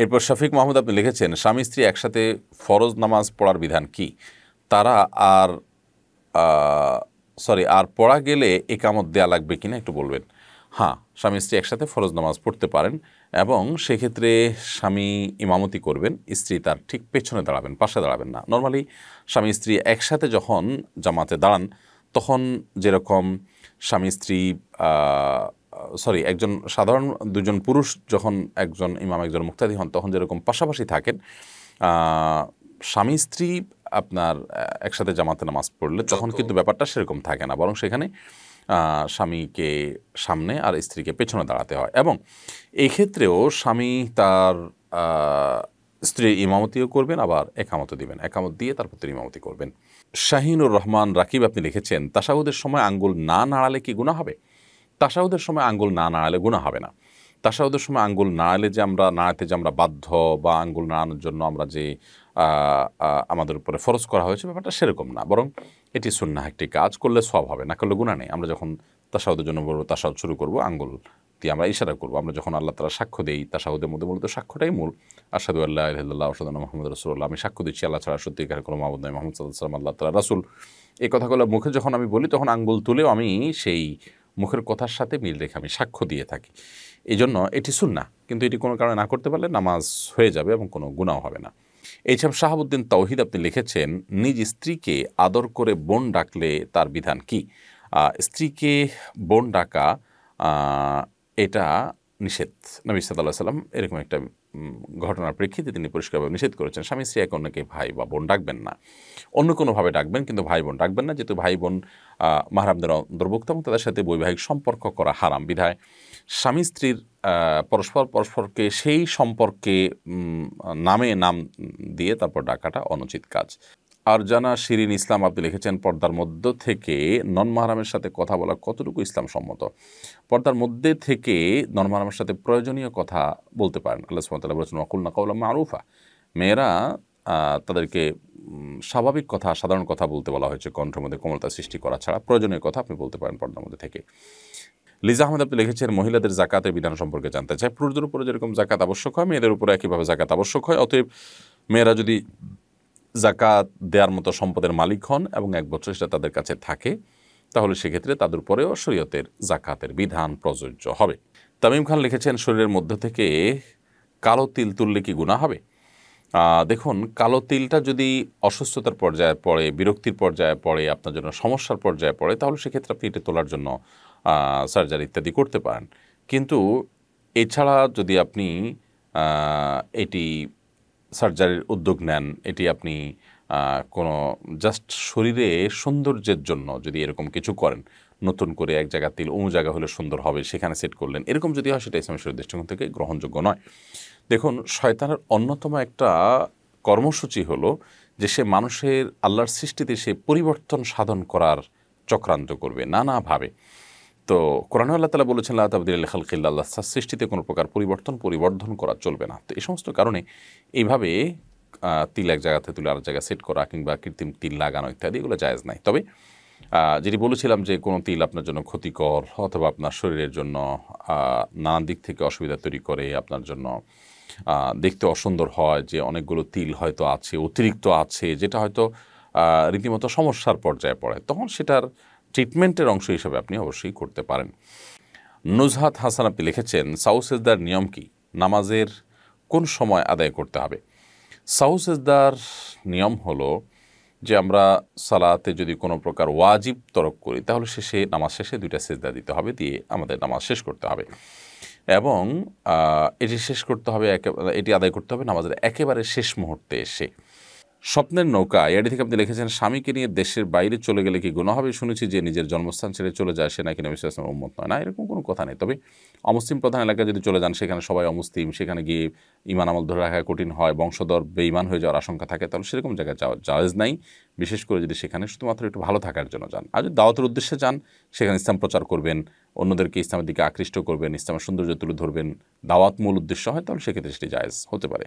এরপর শফিক মাহমুদ আপনি লিখেছেন স্বামী স্ত্রী একসাথে ফরজ নামাজ পড়ার বিধান কি তারা আর সরি আর পড়া গেলে একামত দেয়া লাগবে কিনা একটু বলবেন হ্যাঁ স্বামী স্ত্রী একসাথে ফরজ নামাজ পড়তে পারেন এবং সেক্ষেত্রে স্বামী ইমামতি করবেন স্ত্রী তার ঠিক পেছনে দাঁড়াবেন পাশে দাঁড়াবেন না নর্মালি স্বামী স্ত্রী একসাথে যখন জামাতে দাঁড়ান তখন যেরকম স্বামী স্ত্রী সরি একজন সাধারণ দুজন পুরুষ যখন একজন ইমাম একজন মুক্তাদি হন তখন যেরকম পাশাপাশি থাকেন স্বামী স্ত্রী আপনার একসাথে জামাতে নামাজ পড়লে তখন কিন্তু ব্যাপারটা সেরকম থাকে না বরং সেখানে স্বামীকে সামনে আর স্ত্রীকে পেছনে দাঁড়াতে হয় এবং এক্ষেত্রেও ক্ষেত্রেও স্বামী তার স্ত্রী ইমামতিও করবেন আবার একামত দিবেন একামত দিয়ে তারপর তিনি ইমামতি করবেন শাহিনুর রহমান রাকিব আপনি লিখেছেন তাসাহুদের সময় আঙ্গুল না নাড়ালে কি গুণা হবে তাসাউদের সময় আঙ্গুল না নাড়ালে গুণা হবে না তাসাউদের সময় আঙ্গুল নাড়ালে যে আমরা নাড়াতে যে আমরা বাধ্য বা আঙ্গুল নাড়ানোর জন্য আমরা যে আমাদের উপরে ফরজ করা হয়েছে ব্যাপারটা সেরকম না বরং এটি সুন্না একটি কাজ করলে সব হবে না করলে গুণা নেই আমরা যখন তাসাউদের জন্য বলবো তাসাউদ শুরু করব আঙ্গুল দিয়ে আমরা ইশারা করবো আমরা যখন আল্লাহ তালা সাক্ষ্য দিই তাসাউদের মধ্যে মূলত সাক্ষ্যটাই মূল আসাদু আল্লাহ আলহাল্লাহ আসাদুল মোহাম্মদ রসুল্লাহ আমি সাক্ষ্য দিচ্ছি আল্লাহ ছাড়া সত্যিকার কোনো মাহমুদ মহম্মদ সাল্লাহ সাল্লাম আল্লাহ তালা রাসুল এই কথাগুলো মুখে যখন আমি বলি তখন আঙ্গুল তুলেও আমি সেই মুখের কথার সাথে মিল রেখে আমি সাক্ষ্য দিয়ে থাকি এই জন্য এটি সুন্না কিন্তু এটি কোনো কারণে না করতে পারলে নামাজ হয়ে যাবে এবং কোনো গুণাও হবে না এইসব শাহাবুদ্দিন তৌহিদ আপনি লিখেছেন নিজ স্ত্রীকে আদর করে বোন ডাকলে তার বিধান কি স্ত্রীকে বোন ডাকা এটা নিষেধ নবী সাদা সাল্লাম এরকম একটা ঘটনার প্রেক্ষিতে তিনি পরিষ্কারভাবে নিষেধ করেছেন স্বামী স্ত্রী এক অন্যকে ভাই বা বোন ডাকবেন না অন্য কোনোভাবে ডাকবেন কিন্তু ভাই বোন ডাকবেন না যেহেতু ভাই বোন মাহারামদের অন্তর্ভুক্ত এবং তাদের সাথে বৈবাহিক সম্পর্ক করা হারাম বিধায় স্বামী স্ত্রীর পরস্পর পরস্পরকে সেই সম্পর্কে নামে নাম দিয়ে তারপর ডাকাটা অনুচিত কাজ আরজানা শিরিন ইসলাম আপনি লিখেছেন পর্দার মধ্য থেকে নন মাহারামের সাথে কথা বলা কতটুকু ইসলাম সম্মত পর্দার মধ্যে থেকে নন মাহারামের সাথে প্রয়োজনীয় কথা বলতে পারেন আল্লাহ সুমতাল্লাহ বলেছেন অকুলনা কৌলা মারুফা মেয়েরা তাদেরকে স্বাভাবিক কথা সাধারণ কথা বলতে বলা হয়েছে কণ্ঠের মধ্যে কোমলতা সৃষ্টি করা ছাড়া প্রয়োজনীয় কথা আপনি বলতে পারেন পর্দার মধ্যে থেকে লিজা আহমেদ আপনি লিখেছেন মহিলাদের জাকাতের বিধান সম্পর্কে জানতে চাই পুরুষদের উপরে যেরকম জাকাত আবশ্যক হয় মেয়েদের উপরে একইভাবে জাকাত আবশ্যক হয় অতএব মেয়েরা যদি জাকাত দেওয়ার মতো সম্পদের মালিক হন এবং এক বছর সেটা তাদের কাছে থাকে তাহলে সেক্ষেত্রে তাদের উপরেও শরীয়তের জাকাতের বিধান প্রযোজ্য হবে তামিম খান লিখেছেন শরীরের মধ্য থেকে কালো তিল তুললে কি গুণা হবে দেখুন কালো তিলটা যদি অসুস্থতার পর্যায়ে পড়ে বিরক্তির পর্যায়ে পড়ে আপনার জন্য সমস্যার পর্যায়ে পড়ে তাহলে সেক্ষেত্রে আপনি এটা তোলার জন্য সার্জারি ইত্যাদি করতে পারেন কিন্তু এছাড়া যদি আপনি এটি সার্জারির উদ্যোগ নেন এটি আপনি কোনো জাস্ট শরীরে সৌন্দর্যের জন্য যদি এরকম কিছু করেন নতুন করে এক জায়গা তিল অমু জায়গা হলে সুন্দর হবে সেখানে সেট করলেন এরকম যদি হয় সেটা ইসলাম শরীর দৃষ্টিকোণ থেকে গ্রহণযোগ্য নয় দেখুন শয়তানের অন্যতম একটা কর্মসূচি হলো যে সে মানুষের আল্লাহর সৃষ্টিতে সে পরিবর্তন সাধন করার চক্রান্ত করবে নানাভাবে তো কোরআন আল্লাহ তালা বলেছেন আল্লাহ তাবদিল খালকিল্লা আল্লাহ সৃষ্টিতে কোনো প্রকার পরিবর্তন পরিবর্ধন করা চলবে না তো এই সমস্ত কারণে এইভাবে তিল এক জায়গাতে তুলে আর জায়গায় সেট করা কিংবা কৃত্রিম তিল লাগানো ইত্যাদি এগুলো জায়জ নাই তবে যেটি বলেছিলাম যে কোনো তিল আপনার জন্য ক্ষতিকর অথবা আপনার শরীরের জন্য নানান দিক থেকে অসুবিধা তৈরি করে আপনার জন্য দেখতে অসুন্দর হয় যে অনেকগুলো তিল হয়তো আছে অতিরিক্ত আছে যেটা হয়তো রীতিমতো সমস্যার পর্যায়ে পড়ে তখন সেটার ট্রিটমেন্টের অংশ হিসেবে আপনি অবশ্যই করতে পারেন নুজহাত হাসান আপনি লিখেছেন সাউসেজদার নিয়ম কি নামাজের কোন সময় আদায় করতে হবে সাউসেজদার নিয়ম হলো যে আমরা সালাতে যদি কোনো প্রকার ওয়াজিব তরক করি তাহলে শেষে নামাজ শেষে দুইটা সেজদা দিতে হবে দিয়ে আমাদের নামাজ শেষ করতে হবে এবং এটি শেষ করতে হবে একে এটি আদায় করতে হবে নামাজের একেবারে শেষ মুহূর্তে এসে স্বপ্নের নৌকা এটি থেকে আপনি লিখেছেন স্বামীকে নিয়ে দেশের বাইরে চলে গেলে কি গুণা হবে শুনেছি যে নিজের জন্মস্থান ছেড়ে চলে যায় সে নাকি নবী ইসলামের উন্মত নয় না এরকম কোনো কথা নেই তবে অমুসলিম প্রধান এলাকায় যদি চলে যান সেখানে সবাই অমুসলিম সেখানে গিয়ে ইমান আমল ধরে রাখা কঠিন হয় বংশধর বেইমান হয়ে যাওয়ার আশঙ্কা থাকে তাহলে সেরকম জায়গায় যাওয়া জায়েজ নাই বিশেষ করে যদি সেখানে শুধুমাত্র একটু ভালো থাকার জন্য যান আর যদি দাওয়াতের উদ্দেশ্যে যান সেখানে ইসলাম প্রচার করবেন অন্যদেরকে ইসলামের দিকে আকৃষ্ট করবেন ইসলামের সৌন্দর্য তুলে ধরবেন দাওয়াত মূল উদ্দেশ্য হয় তাহলে সেক্ষেত্রে সেটি জায়জ হতে পারে